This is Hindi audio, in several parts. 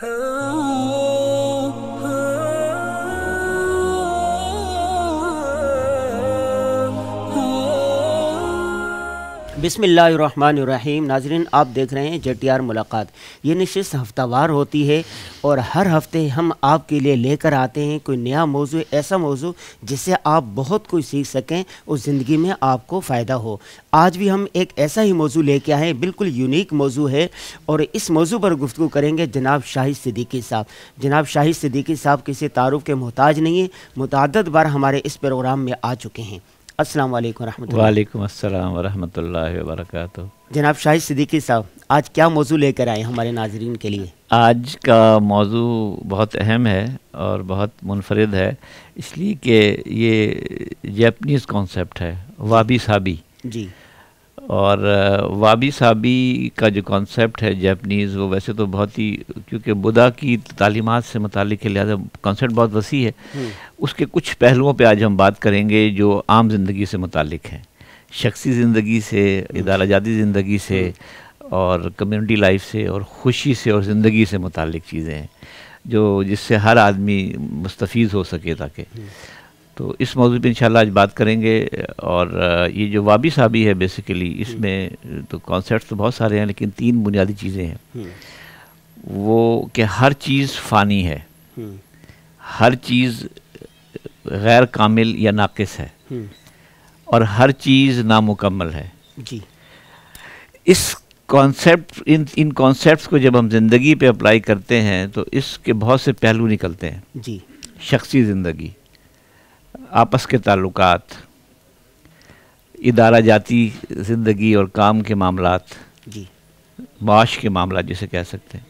Oh. बिसमीम नाजरन आप देख रहे हैं जे मुलाकात ये नशस्त हफ्तावार होती है और हर हफ्ते हम आपके लिए लेकर आते हैं कोई नया मौजू ऐसा मौजू जिससे आप बहुत कुछ सीख सकें और ज़िंदगी में आपको फ़ायदा हो आज भी हम एक ऐसा ही मौजू ले कर आएँ बिल्कुल यूनिक मौजू है और इस मौजू पर गुफ्तु करेंगे जनाब शाहिद सिद्दीकी साहब जनाब शाहिद सिद्दीकी साहब किसी तारुफ के मोहताज नहीं है मुतद बार हमारे इस प्रोग्राम में आ चुके हैं अस्सलाम वालेकुम रहमतुल्लाह वालेकुम अस्सलाम वरहमतुल्लाह वबरकातु जनाब शाहिद सिद्दीकी साहब आज क्या मौजू लेकर आए हमारे नाजरीन के लिए आज का मौजू बहुत अहम है और बहुत मुनफरद है इसलिए कि ये जैपनीज़ कॉन्सेप्ट है वाबी साबी जी और वाबी साबी का जो कॉन्सेप्ट है जैपनीज़ वो वैसे तो बहुत ही क्योंकि बुधा की तालीमत से मुतल के लिहाजा कॉन्सेप्ट बहुत वसी है हम्म। उसके कुछ पहलुओं पे आज हम बात करेंगे जो आम ज़िंदगी से मुतल हैं शख्सी ज़िंदगी से इदारा जाती ज़िंदगी से और कम्युनिटी लाइफ से और ख़ुशी से और ज़िंदगी से मुतल चीज़ें हैं जो जिससे हर आदमी मुस्तफ़ हो सके ताकि हम्म। तो इस मौजू पर इंशाल्लाह आज बात करेंगे और ये जो वाबी साबी है बेसिकली हम्म। इसमें तो कॉन्सेप्ट तो बहुत सारे हैं लेकिन तीन बुनियादी चीज़ें हैं हम्म। वो कि हर चीज़ फ़ानी है हम्म। हर चीज़ गैर कामिल या नाकस है और हर चीज़ नामुकम्मल है जी इस कॉन्सेप्ट इन इन कॉन्सेप्ट को जब हम ज़िंदगी पे अप्लाई करते हैं तो इसके बहुत से पहलू निकलते हैं जी शख्सी ज़िंदगी आपस के ताल्लुक इदारा जाती ज़िंदगी और काम के मामला माश के मामला जिसे कह सकते हैं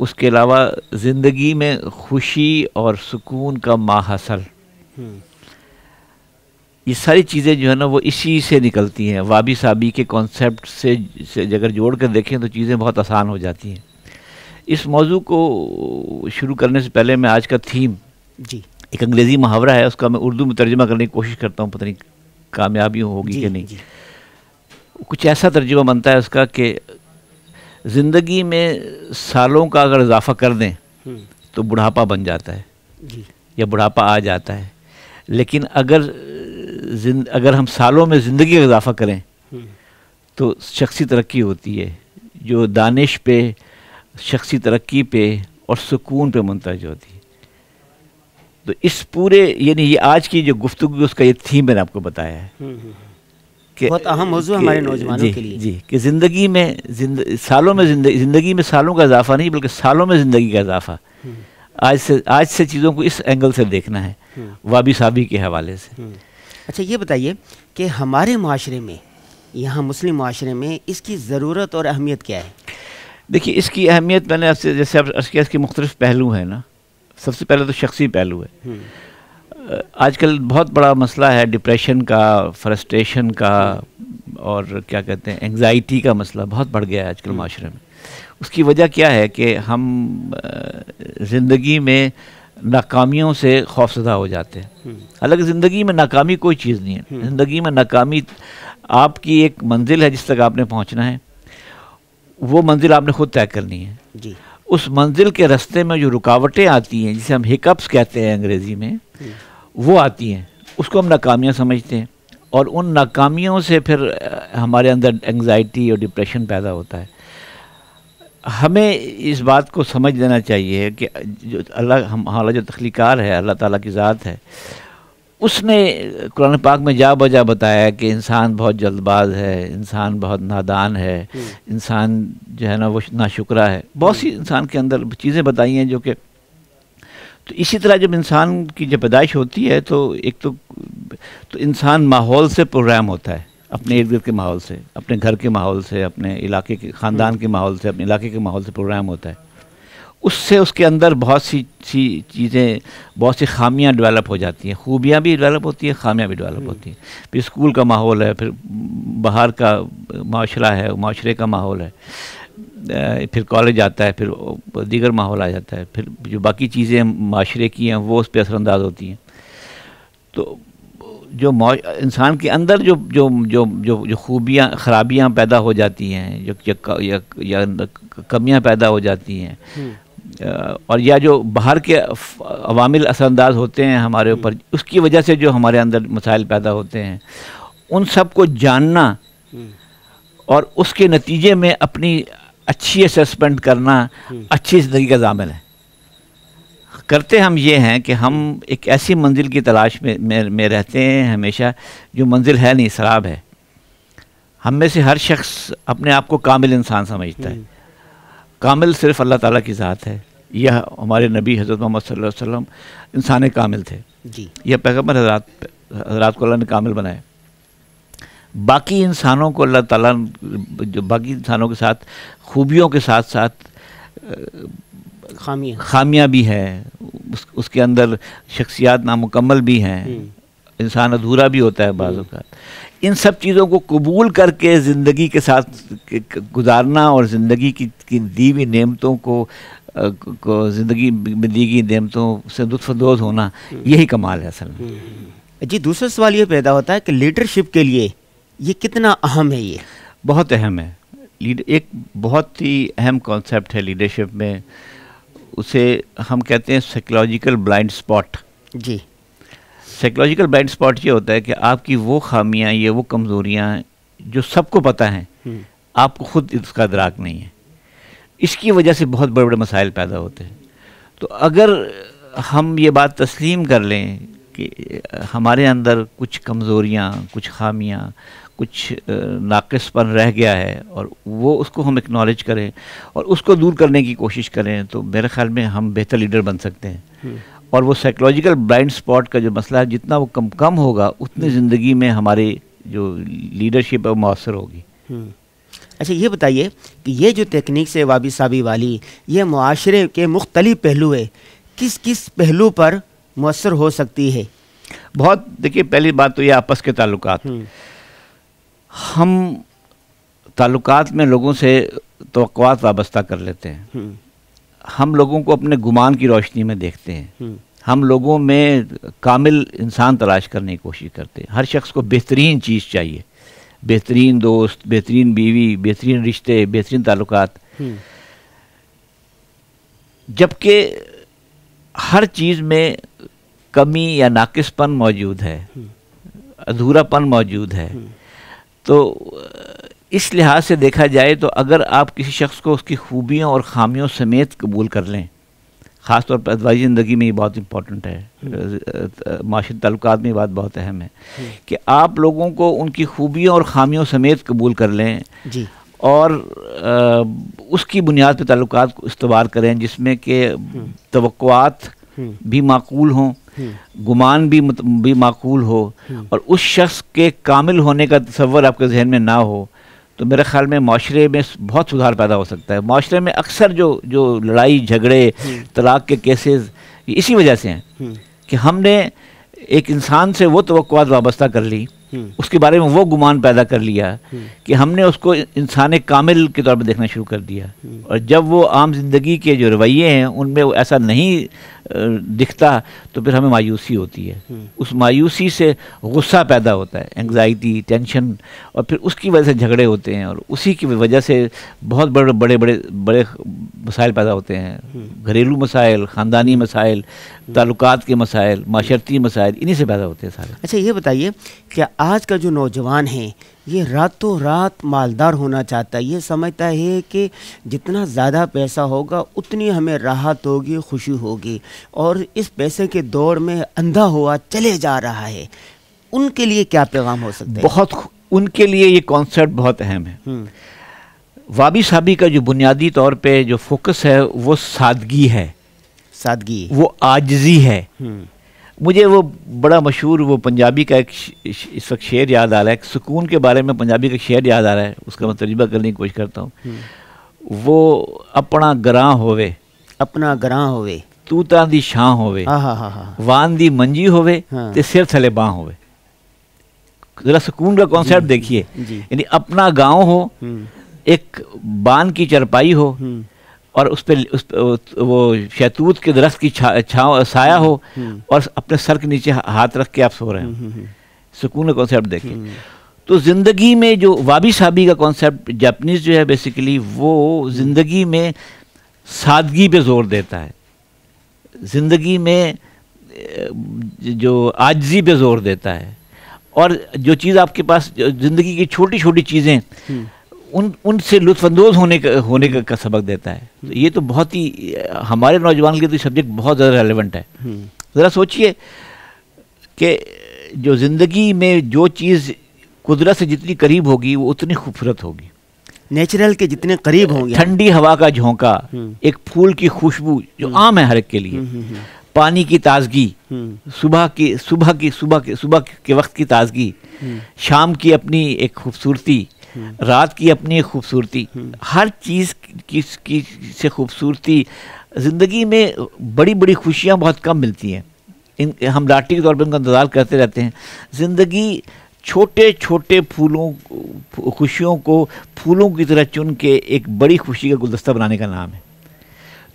उसके अलावा ज़िंदगी में खुशी और सुकून का माहसल हम्म। ये सारी चीज़ें जो है ना वो इसी से निकलती हैं वाबी साबी के कॉन्सेप्ट से, से अगर जोड़ कर देखें तो चीज़ें बहुत आसान हो जाती हैं इस मौजू को शुरू करने से पहले मैं आज का थीम जी एक अंग्रेज़ी मुहावरा है उसका मैं उर्दू में तर्जमा करने की कोशिश करता हूँ पता नहीं कामयाबी होगी कि नहीं कुछ ऐसा तर्जुमा बनता है उसका कि ज़िंदगी में सालों का अगर इजाफा कर दें हम्म। तो बुढ़ापा बन जाता है या बुढ़ापा आ जाता है लेकिन अगर अगर हम सालों में ज़िंदगी का इजाफा करें हम्म। तो शख्सी तरक्की होती है जो दानिश पे शख्सी तरक्की पे और सुकून पे मुंतज होती है तो इस पूरे यानी ये आज की जो गुफ्तु उसका ये थीम मैंने आपको बताया है हम्म, हम्म, हम्म। कि बहुत अहम मौजूद हमारे नौजवानों के लिए जी कि ज़िंदगी में जिन्द, सालों में ज़िंदगी में सालों का इजाफा नहीं बल्कि सालों में ज़िंदगी का इजाफा आज से आज से चीज़ों को इस एंगल से देखना है वाबी साबी के हवाले से अच्छा ये बताइए कि हमारे माशरे में यहाँ मुस्लिम माशरे में इसकी ज़रूरत और अहमियत क्या है देखिए इसकी अहमियत मैंने आपसे जैसे आप अर्ज़ किया इसके मुख्तलिफ पहलू हैं ना सबसे पहले तो शख्सी पहलू है हम्म। आजकल बहुत बड़ा मसला है डिप्रेशन का फ्रस्ट्रेशन का और क्या कहते हैं एंगजाइटी का मसला बहुत बढ़ गया है आजकल हम्म। माशरे में उसकी वजह क्या है कि हम ज़िंदगी में नाकामियों से खौफजदा हो जाते हैं हम्म। हालांकि ज़िंदगी में नाकामी कोई चीज़ नहीं है ज़िंदगी में नाकामी आपकी एक मंजिल है जिस तक आपने पहुंचना है वो मंजिल आपने खुद तय करनी है जी उस मंजिल के रास्ते में जो रुकावटें आती हैं जिसे हम हिकअप्स कहते हैं अंग्रेज़ी में वो आती हैं उसको हम नाकामियाँ समझते हैं और उन नाकामियों से फिर हमारे अंदर एंग्जाइटी और डिप्रेशन पैदा होता है हमें इस बात को समझ लेना चाहिए कि जो अल्लाह हमारा जो तख्लीकार है अल्लाह ताला की ज़ात है उसने कुरान पाक में जा बजा बताया कि इंसान बहुत जल्दबाज है इंसान बहुत नादान है हम्म। इंसान जो है ना वो शुक्रा है बहुत सी हम्म। इंसान के अंदर चीज़ें बताई हैं जो कि तो इसी तरह जब इंसान की जब पैदाइश होती है तो एक तो तो इंसान माहौल से प्रोग्राम होता है अपने इर्द गिर्द के माहौल से अपने घर के माहौल से अपने इलाके के ख़ानदान हम्म। के माहौल से अपने इलाके के माहौल से प्रोग्राम होता है उससे उसके अंदर बहुत सी सी चीज़ें बहुत सी खामियां डेवलप हो जाती हैं खूबियां भी डेवलप होती हैं खामियां भी डेवलप हम्म। होती हैं फिर स्कूल का माहौल है फिर बाहर का माशरा है माशरे का माहौल है फिर कॉलेज आता है फिर दीगर माहौल आ जाता है फिर जो बाकी चीज़ें माशरे की हैं वो उस पर असरानंदाज होती हैं तो जो इंसान के अंदर जो जो जो जो जो खूबियाँ खराबियाँ पैदा हो जाती हैं जो या, या, या कमियाँ पैदा हो जाती हैं हम्म। और या जो बाहर के अवामिल असरानंदाज होते हैं हमारे हम्म। ऊपर उसकी वजह से जो हमारे अंदर मसाइल पैदा होते हैं उन सब को जानना हम्म। और उसके नतीजे में अपनी अच्छी असेसमेंट करना हम्म। अच्छी ज़िंदगी का जामिल है करते हम ये हैं कि हम एक ऐसी मंजिल की तलाश में में, में रहते हैं हमेशा जो मंजिल है नहीं शराब है हम में से हर शख्स अपने आप को कामिल इंसान समझता है कामिल सिर्फ अल्लाह ताला की ज़ात है यह हमारे नबी हज़रत मोहम्मद सल्लल्लाहु अलैहि वसल्लम इंसान कामिल थे जी यह पैगम्बर हजरात हजरत को अल्लाह ने कामिल बनाया बाकी इंसानों को अल्लाह ताला जो बाकी इंसानों के साथ खूबियों के साथ साथ खामियाँ खामियां भी हैं उस, उसके अंदर शख्सियात नामुकम्मल भी हैं हम्म। इंसान अधूरा भी होता है हम्म। बाज़ का इन सब चीज़ों को कबूल करके ज़िंदगी के साथ गुजारना और ज़िंदगी की, की दी हुई नेमतों को को ज़िंदगी में दी गई नेमतों से लुफानंदोज होना यही कमाल है असल में हम्म। जी दूसरा सवाल ये पैदा होता है कि लीडरशिप के लिए ये कितना अहम है ये बहुत अहम है एक बहुत ही अहम कॉन्सेप्ट है लीडरशिप में उसे हम कहते हैं साइकोलॉजिकल ब्लाइंड स्पॉट जी साइकोलॉजिकल ब्लाइंड स्पॉट ये होता है कि आपकी वो खामियां ये वो कमज़ोरियाँ जो सबको पता हैं हम्म। आपको खुद इसका दराक नहीं है इसकी वजह से बहुत बड़े बड़े मसाइल पैदा होते हैं तो अगर हम ये बात तस्लीम कर लें कि हमारे अंदर कुछ कमज़ोरियाँ कुछ खामियाँ कुछ नाकसपन रह गया है और वो उसको हम एक्नॉलेज करें और उसको दूर करने की कोशिश करें तो मेरे ख्याल में हम बेहतर लीडर बन सकते हैं हम्म। और वो साइकोलॉजिकल ब्लाइंड स्पॉट का जो मसला है जितना वो कम कम होगा उतनी हम्म। ज़िंदगी में हमारे जो लीडरशिप है वो मौसर होगी हम्म। अच्छा ये बताइए कि ये जो तकनीक से वाबी साबी वाली ये माशरे के मुख्तलिफ पहलू है किस किस पहलू पर मौसर हो सकती है बहुत देखिए पहली बात तो ये आपस के ताल्लुक हम्म। हम ताल्लुक में लोगों से तो वाबस्ता कर लेते हैं हम लोगों को अपने गुमान की रोशनी में देखते हैं हम्म। हम लोगों में कामिल इंसान तलाश करने की कोशिश करते हैं हर शख्स को बेहतरीन चीज़ चाहिए बेहतरीन दोस्त बेहतरीन बीवी बेहतरीन रिश्ते बेहतरीन ताल्लुक हम्म। जबकि हर चीज़ में कमी या नाकिसपन मौजूद है हम्म। अधूरापन मौजूद है तो इस लिहाज से देखा जाए तो अगर आप किसी शख्स को उसकी खूबियों और ख़ामियों समेत कबूल कर लें ख़ास तौर पर अदवाई ज़िंदगी में ये बहुत इंपॉर्टेंट है माशी तल्क में ये बात बहुत अहम है कि आप लोगों को उनकी खूबियों और ख़ामियों समेत कबूल कर लें जी और आ, उसकी बुनियाद पर तल्लक को करें जिसमें कि हम्म। तवक़ात हम्म। भी माकूल हों हम्म। गुमान भी भी माकूल हो और उस शख्स के कामिल होने का तस्वर आपके जहन में ना हो तो मेरे ख्याल में माशरे में बहुत सुधार पैदा हो सकता है माशरे में अक्सर जो जो लड़ाई झगड़े तलाक के केसेस इसी वजह से हैं कि हमने एक इंसान से वो तो वाबस्ता कर ली उसके बारे में वो गुमान पैदा कर लिया कि हमने उसको इंसान कामिल के तौर पर देखना शुरू कर दिया और जब वो आम जिंदगी के जो रवैये हैं उनमें वो ऐसा नहीं दिखता तो फिर हमें मायूसी होती है हम्म। उस मायूसी से गुस्सा पैदा होता है एंग्जाइटी टेंशन और फिर उसकी वजह से झगड़े होते हैं और उसी की वजह से बहुत बड़े बड़े बड़े बड़े मसाइल पैदा होते हैं हम्म। घरेलू मसाइल ख़ानदानी मसाइल हम्म। ताल्लुक के मसाइल माशरती मसाइल इन्हीं से पैदा होते हैं सारे अच्छा ये बताइए क्या आज का जो नौजवान हैं ये रातों रात मालदार होना चाहता है ये समझता है कि जितना ज़्यादा पैसा होगा उतनी हमें राहत होगी खुशी होगी और इस पैसे के दौर में अंधा हुआ चले जा रहा है उनके लिए क्या पैगाम हो सकता है बहुत उनके लिए ये कॉन्सेप्ट बहुत अहम है हम्म। वाबी साबी का जो बुनियादी तौर पे जो फोकस है वो सादगी है सादगी वो आजजी है हम्म। मुझे वो बड़ा मशहूर वो पंजाबी का एक इस वक्त शेर याद आ रहा है एक सुकून के बारे में पंजाबी का शेर याद आ रहा है उसका मैं तजुबा करने की कोशिश करता हूँ हम्म। वो अपना ग्रां होवे अपना ग्रां होवे तूतां दी छां होवे हाँ, हाँ, हाँ, वान दी मंजी होवे हाँ। ते सिर थले बां होवे ज़रा सुकून का कॉन्सेप्ट हम्म, देखिए यानी अपना गांव हो हम्म। एक बान की चरपाई हो और उस पर उस पे वो शैतूत के दरख्त की छा छाँव साया हो हम्म, हम्म। और अपने सर के नीचे हाथ रख के आप सो रहे हैं हम्म, सुकून का कॉन्सेप्ट देखें तो ज़िंदगी में जो वाबी साबी का कॉन्सेप्ट जापनीज़ जो है बेसिकली वो ज़िंदगी में सादगी पे जोर देता है ज़िंदगी में जो आजजी पे जोर देता है और जो चीज़ आपके पास ज़िंदगी की छोटी छोटी चीज़ें उन उनसे लुत्फानंदोज होने का होने का, का सबक देता है तो ये तो बहुत ही हमारे नौजवान के लिए तो सब्जेक्ट बहुत ज़्यादा रेलिवेंट है हम्म। ज़रा सोचिए कि जो ज़िंदगी में जो चीज़ कुदरत से जितनी करीब होगी वो उतनी खूबसूरत होगी नेचुरल के जितने करीब होंगे ठंडी हवा का झोंका हम्म। एक फूल की खुशबू जो हम्म। आम है हर एक के लिए पानी की ताजगी सुबह की सुबह की सुबह के सुबह के वक्त की ताजगी शाम की अपनी एक खूबसूरती हम्म। रात की अपनी एक खूबसूरती हम्म। हर चीज़ की, की से खूबसूरती ज़िंदगी में बड़ी बड़ी खुशियाँ बहुत कम मिलती हैं इन हम लाठी के तौर पर उनका इंतज़ार करते रहते हैं ज़िंदगी छोटे छोटे फूलों खुशियों को फूलों की तरह चुन के एक बड़ी खुशी का गुलदस्ता बनाने का नाम है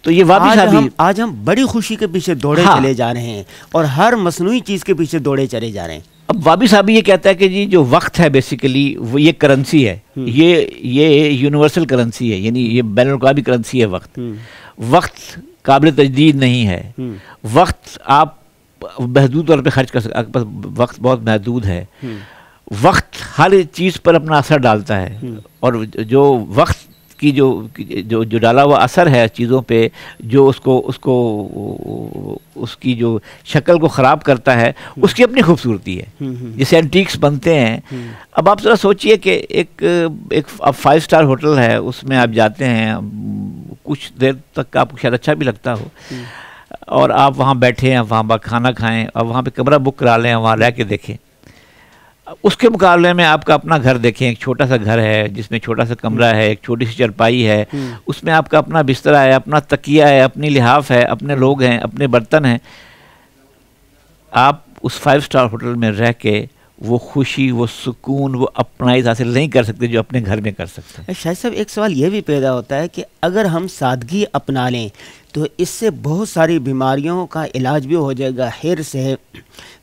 तो ये वापस आज हम, आज हम बड़ी खुशी के पीछे दौड़े हाँ। चले जा रहे हैं और हर मसनू चीज़ के पीछे दौड़े चले जा रहे हैं अब वाबी साहब ये कहता है कि जी जो वक्त है बेसिकली वो ये करेंसी है हम्म। ये ये यूनिवर्सल करेंसी है यानी ये बैन अवी करेंसी है वक्त हम्म। वक्त काबिल तजदीद नहीं है हम्म। वक्त आप महदूद तौर पर खर्च कर सकते आपके पास वक्त बहुत महदूद है वक्त हर चीज़ पर अपना असर डालता है और जो वक्त उसकी जो जो जो डाला हुआ असर है चीज़ों पे जो उसको उसको उसकी जो शक्ल को ख़राब करता है हम्म। उसकी अपनी खूबसूरती है हम्म, हम्म, जैसे एंटीक्स बनते हैं अब आप ज़रा सोचिए कि एक एक अब फाइव स्टार होटल है उसमें आप जाते हैं कुछ देर तक आपको शायद अच्छा भी लगता हो और आप वहाँ बैठे हैं वहाँ खाना खाएं और वहाँ पे कमरा बुक करा लें वहाँ रह के देखें उसके मुकाबले में आपका अपना घर देखें एक छोटा सा घर है जिसमें छोटा सा कमरा है एक छोटी सी चरपाई है हम्म। उसमें आपका अपना बिस्तरा है अपना तकिया है अपनी लिहाफ है अपने लोग हैं अपने बर्तन हैं आप उस फाइव स्टार होटल में रह के वो खुशी वो सुकून वो अपनाई हासिल नहीं कर सकते जो अपने घर में कर सकते हैं शाह साहब एक सवाल ये भी पैदा होता है कि अगर हम सादगी अपना लें तो इससे बहुत सारी बीमारियों का इलाज भी हो जाएगा हिर से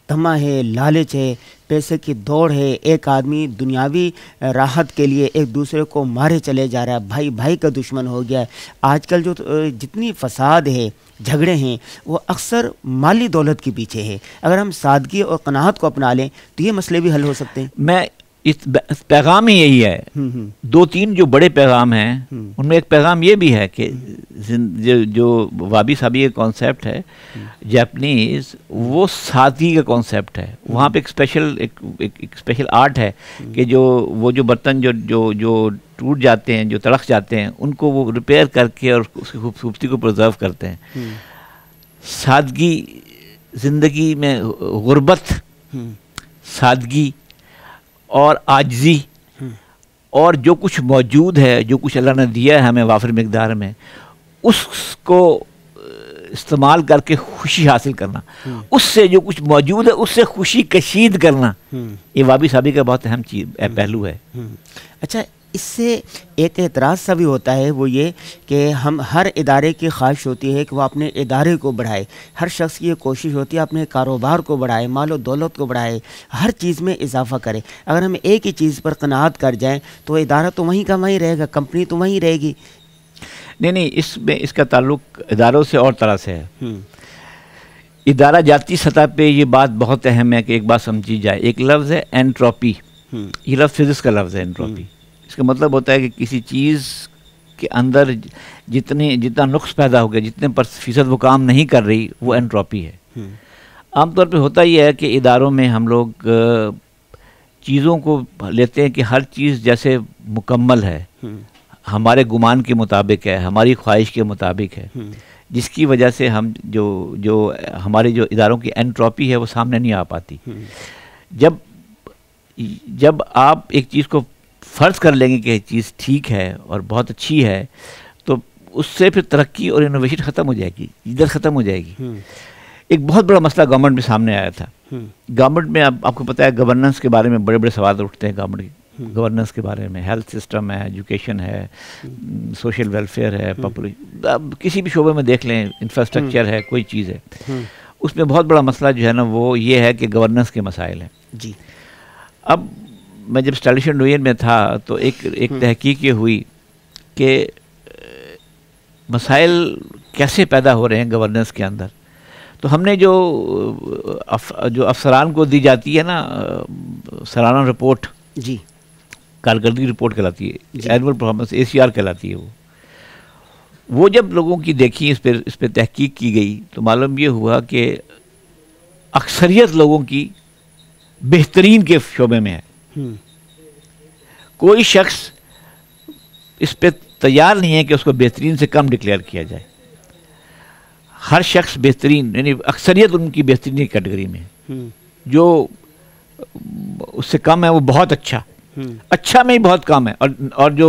तमा है लालच है पैसे की दौड़ है एक आदमी दुनियावी राहत के लिए एक दूसरे को मारे चले जा रहा है भाई भाई का दुश्मन हो गया है आजकल जो जितनी फसाद है झगड़े हैं वो अक्सर माली दौलत के पीछे है अगर हम सादगी और कनाहत को अपना लें तो ये मसले भी हल हो सकते हैं मैं इस पैगाम ही यही है हम्म, हम्म। दो तीन जो बड़े पैगाम हैं हम्म। उनमें एक पैगाम ये भी है कि जो, जो वाबी साबी का कॉन्सेप्ट है जैपनीज़ वो सादगी का कॉन्सेप्ट है वहाँ पे एक स्पेशल एक, एक, एक स्पेशल आर्ट है कि जो वो जो बर्तन जो जो जो टूट जाते हैं जो तड़क जाते हैं उनको वो रिपेयर करके और उसकी खूबसूरती को प्रिजर्व करते हैं हम्म। सादगी ज़िंदगी में गुर्बत हम्म। सादगी और आजजी हम्म। और जो कुछ मौजूद है जो कुछ अल्लाह ने दिया है हमें वाफिर मकदार में उसको इस्तेमाल करके खुशी हासिल करना हम्म। उससे जो कुछ मौजूद है उससे खुशी कशीद करना हम्म। ये वाबी साबी का बहुत अहम चीज हम्म। पहलू है अच्छा इससे एक एतराज़ सा भी होता है वो ये कि हम हर इदारे की ख्वाहिश होती है कि वह अपने इदारे को बढ़ाए हर शख्स की ये कोशिश होती है अपने कारोबार को बढ़ाए माल व दौलत को बढ़ाए हर चीज़ में इजाफा करे अगर हम एक ही चीज़ पर कनात कर जाएं तो इदारा तो वहीं का वहीं रहेगा कंपनी तो वहीं रहेगी नहीं नहीं इसमें इसका ताल्लुक इदारों से और तरह से है हम्म। इदारा जाती सतह पे ये बात बहुत अहम है कि एक बात समझी जाए एक लफ्ज़ है एंट्रोपी हम्म। ये लफ्ज़ फिजिक्स का लफ्ज़ है एंट्रोपी हम्म। इसका मतलब होता है कि किसी चीज़ के अंदर जितने जितना नुक्स पैदा हो गया जितने पर फीसद वो काम नहीं कर रही वो एंट्रोपी है आमतौर पर होता ही है कि इदारों में हम लोग चीज़ों को लेते हैं कि हर चीज़ जैसे मुकम्मल है हमारे गुमान के मुताबिक है हमारी ख्वाहिश के मुताबिक है हम्म। जिसकी वजह से हम जो जो हमारे जो इदारों की एंट्रोपी है वो सामने नहीं आ पाती हम्म। जब जब आप एक चीज़ को फ़र्ज़ कर लेंगे कि चीज़ ठीक है और बहुत अच्छी है तो उससे फिर तरक्की और इनोवेशन ख़त्म हो जाएगी इधर ख़त्म हो जाएगी हम्म। एक बहुत बड़ा मसला गवर्नमेंट में सामने आया था गवर्नमेंट में आप, आपको पता है गवर्नेंस के बारे में बड़े बड़े सवाल उठते हैं गवर्नमेंट गवर्नेंस के बारे में हेल्थ सिस्टम है एजुकेशन है सोशल वेलफेयर है पॉपुलेशन हम्म। अब किसी भी शोबे में देख लें इंफ्रास्ट्रक्चर हम्म। है कोई चीज़ है हम्म। उसमें बहुत बड़ा मसला जो है ना वो ये है कि गवर्नेंस के मसाइल हैं जी अब मैं जब स्टैलिश यूनियन में था तो एक एक तहकीक ये हुई कि मसाइल कैसे पैदा हो रहे हैं गवर्नेंस के अंदर तो हमने जो अफ, जो अफसरान को दी जाती है ना सराना रिपोर्ट जी कारकर्दगी रिपोर्ट कहलाती है एनुअल परफॉर्मेंस ए कहलाती है वो वो जब लोगों की देखी इस पर इस पर तहकीक की गई तो मालूम ये हुआ कि अक्सरियत लोगों की बेहतरीन के शोबे में है हम्म। कोई शख्स इस पर तैयार नहीं है कि उसको बेहतरीन से कम डिक्लेयर किया जाए हर शख्स बेहतरीन यानी अक्सरियत उनकी बेहतरीन कैटेगरी में है हम्म। जो उससे कम है वो बहुत अच्छा अच्छा में ही बहुत कम है और और जो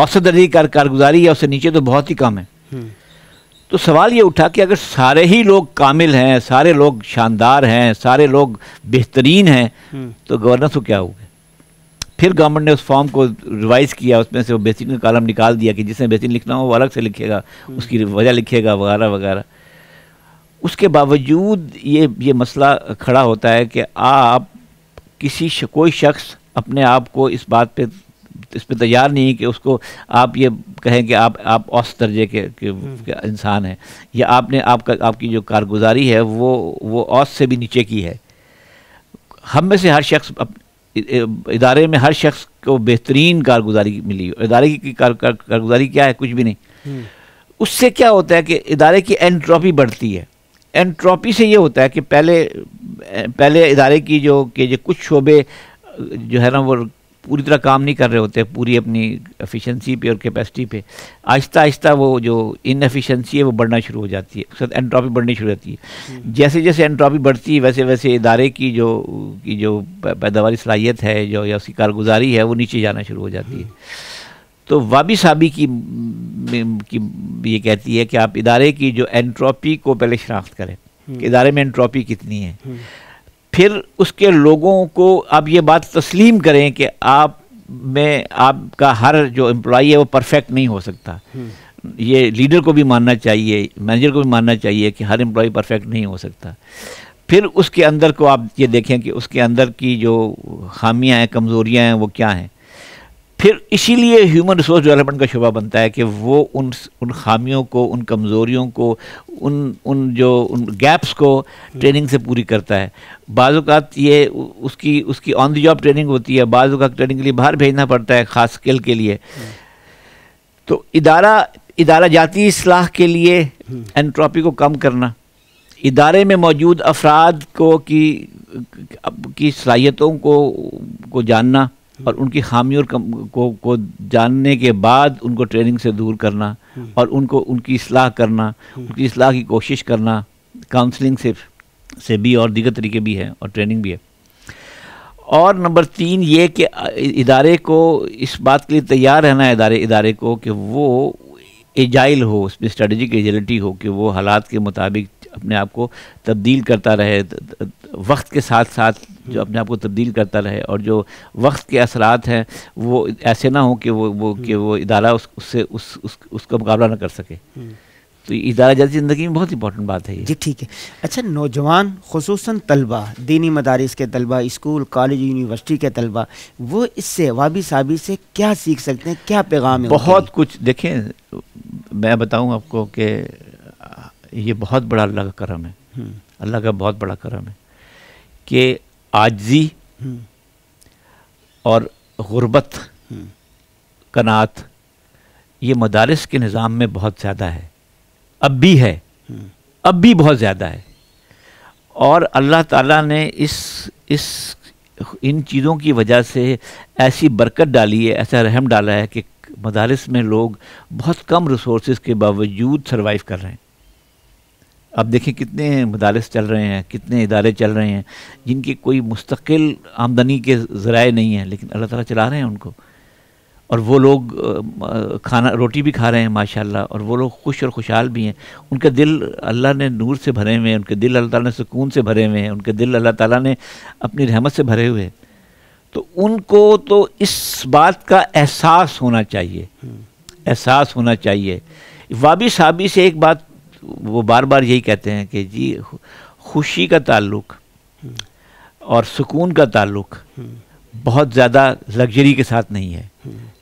औसत दर्जे की कारगुजारी है उससे नीचे तो बहुत ही कम है तो सवाल ये उठा कि अगर सारे ही लोग कामिल हैं सारे लोग शानदार हैं सारे लोग बेहतरीन हैं तो गवर्नेंस को क्या होगा फिर गवर्नमेंट ने उस फॉर्म को रिवाइज़ किया उसमें से वो बेहतरीन का कालम निकाल दिया कि जिसने बेहतरीन लिखना हो वो अलग से लिखेगा उसकी वजह लिखेगा वगैरह वगैरह उसके बावजूद ये ये मसला खड़ा होता है कि आप किसी कोई शख्स अपने आप को इस बात पे इस पर तैयार नहीं है कि उसको आप ये कहें कि आप आप औसत दर्जे के, के, हम्म। के इंसान हैं या आपने आपका आपकी जो कारगुजारी है वो वो औस से भी नीचे की है हम में से हर शख्स इदारे में हर शख्स को बेहतरीन कारगुजारी मिली इदारे की कार, कार, कारगुजारी क्या है कुछ भी नहीं हम्म। उससे क्या होता है कि इदारे की एंट्रॉपी बढ़ती है एंट्रॉपी से ये होता है कि पहले पहले इदारे की जो कि जो कुछ शोबे जो है ना वो पूरी तरह काम नहीं कर रहे होते पूरी अपनी एफिशिएंसी पे और कैपेसिटी पे आहिस्ता आहिस्ता वो जो इनफिशेंसी है वो बढ़ना शुरू हो जाती है उसके एंट्रॉपी बढ़नी शुरू हो जाती है हम्म। जैसे जैसे एंट्रॉपी बढ़ती है वैसे वैसे इदारे की जो की जो पैदावारी सलाहियत है जो या उसकी कारगुजारी है वो नीचे जाना शुरू हो जाती है हम्म। तो वाबी साबी की, की ये कहती है कि आप इदारे की जो एंट्रॉपी को पहले शनाख्त करें हम्म। इदारे में एंट्रॉपी कितनी है फिर उसके लोगों को आप ये बात तस्लीम करें कि आप में आपका हर जो एम्प्लॉई है वो परफेक्ट नहीं हो सकता हम्म। ये लीडर को भी मानना चाहिए मैनेजर को भी मानना चाहिए कि हर एम्प्लॉय परफेक्ट नहीं हो सकता फिर उसके अंदर को आप ये देखें कि उसके अंदर की जो खामियां हैं कमज़ोरियां हैं वो क्या हैं फिर इसीलिए ह्यूमन रिसोर्स डेवलपमेंट का शुभा बनता है कि वो उन उन खामियों को उन कमज़ोरियों को उन उन जो उन गैप्स को ट्रेनिंग से पूरी करता है बाज़ात ये उसकी उसकी ऑन द जॉब ट्रेनिंग होती है बाज़ात ट्रेनिंग के लिए बाहर भेजना पड़ता है ख़ास स्किल के लिए तो इदारा इदारा जाती असलाह के लिए एंट्रॉपी को कम करना इदारे में मौजूद अफराद को की की सलाहियतों को को जानना और उनकी खामियों को को जानने के बाद उनको ट्रेनिंग से दूर करना हम्म। और उनको उनकी असलाह करना हम्म। उनकी असलाह की कोशिश करना काउंसलिंग से से भी और दीगर तरीके भी हैं और ट्रेनिंग भी है और नंबर तीन ये कि इदारे को इस बात के लिए तैयार रहना है इदारे इदारे को कि वो एजाइल हो उसमें स्ट्रेटजिक एजिलिटी हो कि वो हालात के मुताबिक अपने आप को तब्दील करता रहे वक्त के साथ साथ जो अपने आप को तब्दील करता रहे और जो वक्त के असरात हैं वो ऐसे ना हों कि वो वो हम्म। कि वो इदारा उस, उससे उस, उस उसका मुकाबला ना कर सके हम्म। तो इदारा जैसी ज़िंदगी में बहुत इंपॉर्टेंट बात है ये जी ठीक है अच्छा नौजवान खसूस तलबा दीनी मदारस के तलबा इस्कूल कॉलेज यूनिवर्सिटी के तलबा वो इससे वाबी साबी से क्या सीख सकते हैं क्या पैगाम है बहुत कुछ देखें मैं बताऊँ आपको कि ये बहुत बड़ा अल्लाह का करम है हम्म। अल्लाह का बहुत बड़ा करम है कि आजजी हम्म। और गुरबत हम्म। कनात ये मदारस के निज़ाम में बहुत ज़्यादा है अब भी है हम्म। अब भी बहुत ज़्यादा है और अल्लाह ताला ने इस इस इन चीज़ों की वजह से ऐसी बरकत डाली है ऐसा रहम डाला है कि मदारस में लोग बहुत कम रिसोर्स के बावजूद सर्वाइव कर रहे हैं अब देखें कितने मदारस चल रहे हैं कितने इदारे चल रहे हैं जिनकी कोई मुस्तकिल आमदनी के ज़राए नहीं हैं लेकिन अल्लाह ताला चला रहे हैं उनको और वो लोग खाना रोटी भी खा रहे हैं माशाल्लाह और वो लोग खुश और खुशहाल भी हैं उनके दिल अल्लाह ने नूर से भरे हुए हैं उनके दिल अल्लाह ताला ने सुकून से भरे हुए हैं उनके दिल अल्लाह ताला ने अपनी रहमत से भरे हुए हैं तो उनको तो इस बात का एहसास होना चाहिए हम्म। एहसास होना चाहिए वाबी साबी से एक बात वो बार बार यही कहते हैं कि जी खुशी का ताल्लुक और सुकून का ताल्लुक बहुत ज़्यादा लग्जरी के साथ नहीं है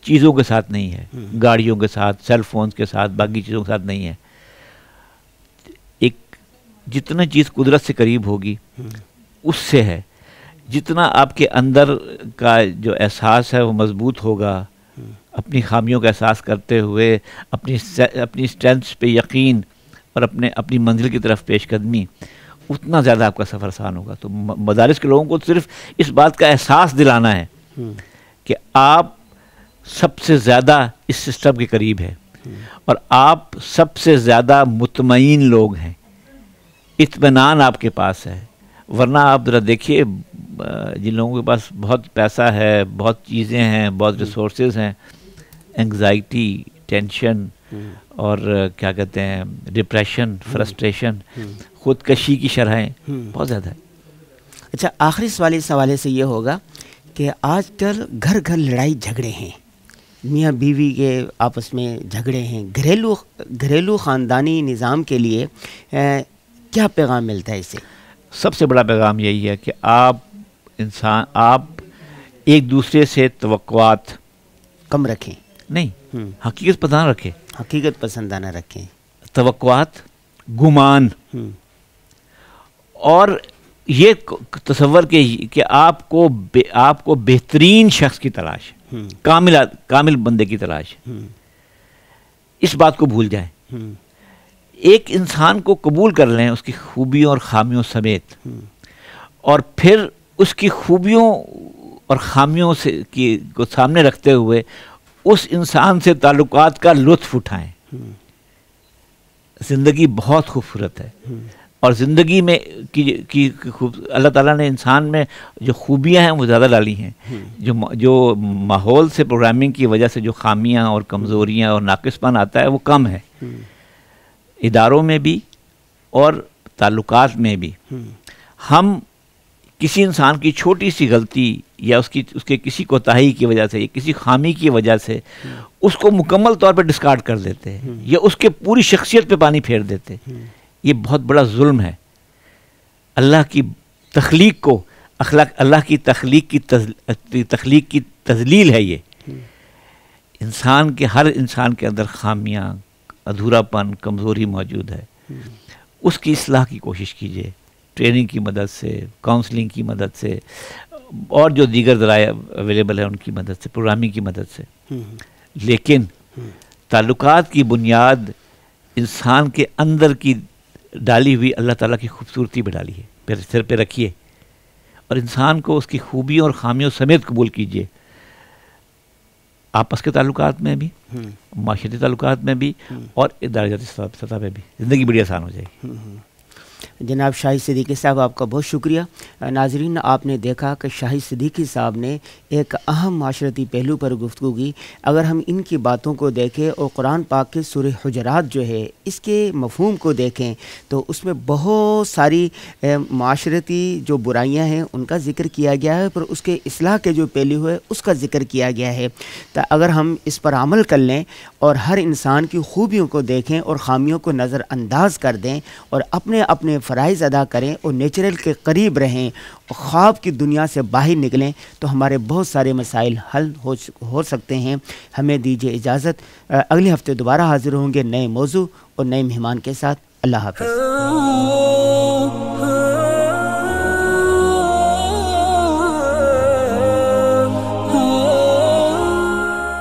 चीज़ों के साथ नहीं है गाड़ियों के साथ सेल फोन्स के साथ बाकी चीज़ों के साथ नहीं है एक जितना चीज़ कुदरत से करीब होगी उससे है जितना आपके अंदर का जो एहसास है वो मजबूत होगा अपनी खामियों का एहसास करते हुए अपनी अपनी स्ट्रेंथ्स पे यकीन और अपने अपनी मंजिल की तरफ पेश कदमी उतना ज़्यादा आपका सफ़र आसान होगा तो मदारस के लोगों को सिर्फ इस बात का एहसास दिलाना है हम्म। कि आप सबसे ज़्यादा इस सिस्टम के करीब है हम्म। और आप सबसे ज़्यादा मुतमिन लोग हैं इतमान आपके पास है वरना आप ज़रा देखिए जिन लोगों के पास बहुत पैसा है बहुत चीज़ें हैं बहुत रिसोर्स हम्म। हैं एंगजाइटी टेंशन और क्या कहते हैं डिप्रेशन फ्रस्ट्रेशन ख़ुदकशी की शरहें हम्म। बहुत ज़्यादा है अच्छा आखिरी सवाल इस हवाले से ये होगा कि आजकल घर घर लड़ाई झगड़े हैं मियाँ बीवी के आपस में झगड़े हैं घरेलू घरेलू ख़ानदानी निज़ाम के लिए ए, क्या पैगाम मिलता है इसे सबसे बड़ा पैगाम यही है कि आप इंसान आप एक दूसरे से तो कम रखें नहीं हम्म। हकीकत पता रखें हकीकत आना रखें तो गुमान हम्म। और ये तस्वर के कि आपको बे, आपको बेहतरीन शख्स की तलाश हम्म। कामिल कामिल बंदे की तलाश हम्म। इस बात को भूल जाए एक इंसान को कबूल कर लें उसकी खूबियों और खामियों समेत और फिर उसकी खूबियों और खामियों से की को सामने रखते हुए उस इंसान से ताल्लुकात का लुत्फ उठाएं ज़िंदगी बहुत खूबसूरत है और ज़िंदगी में की की खूब अल्लाह ताला ने इंसान में जो खूबियां हैं वो ज़्यादा डाली हैं जो जो माहौल से प्रोग्रामिंग की वजह से जो खामियां और कमज़ोरियां और नाकसपन आता है वो कम है इदारों में भी और ताल्लुकात में भी हम किसी इंसान की छोटी सी गलती या उसकी उसके किसी कोताही की वजह से या किसी खामी की वजह से हम्म। उसको मुकम्मल तौर पर डिस्कार्ड कर देते हैं हम्म। या उसके पूरी शख्सियत पे पानी फेर देते हैं हम्म। ये बहुत बड़ा जुल्म है अल्लाह की तख्लीक को अखलाक अल्लाह की तख्लीक की तख्लीक की तजलील है ये इंसान के हर इंसान के अंदर खामियाँ अधूरापन कमज़ोरी मौजूद है उसकी असलाह की कोशिश कीजिए ट्रेनिंग की मदद से काउंसलिंग की मदद से और जो दीगर जराए अवेलेबल हैं उनकी मदद से प्रोग्रामिंग की मदद से हम्म। लेकिन हम्म। ताल्लुकात की बुनियाद इंसान के अंदर की डाली हुई अल्लाह ताला की खूबसूरती पर डाली है फिर सिर पे रखिए और इंसान को उसकी खूबियों और खामियों समेत कबूल कीजिए आपस के ताल्लुक में भी हम्म। माशरती ताल्लुक में भी और इदारजाती सतह पर भी ज़िंदगी बड़ी आसान हो जाएगी जनाब शाहिद सदीक़ी साहब आपका बहुत शुक्रिया नाजरीन आपने देखा कि शाहिद सदीक़ी साहब ने एक अहम माशरती पहलू पर गुफ्तु की अगर हम इनकी बातों को देखें और कुरान पाक के सुर हजरात जो है इसके मफहम को देखें तो उसमें बहुत सारी माशरती जो बुराइयाँ हैं उनका जिक्र किया गया है पर उसके असलाह के जो पहलू है उसका जिक्र किया गया है तो अगर हम इस पर अमल कर लें और हर इंसान की खूबियों को देखें और ख़ामियों को नज़रअंदाज कर दें और अपने अपने फ़रज़ अदा करें और नेचुरल के करीब रहें और ख्वाब की दुनिया से बाहर निकलें तो हमारे बहुत सारे मसाइल हल हो हो सकते हैं हमें दीजिए इजाज़त अगले हफ्ते दोबारा हाजिर होंगे नए मौजू और नए मेहमान के साथ अल्लाह हाफ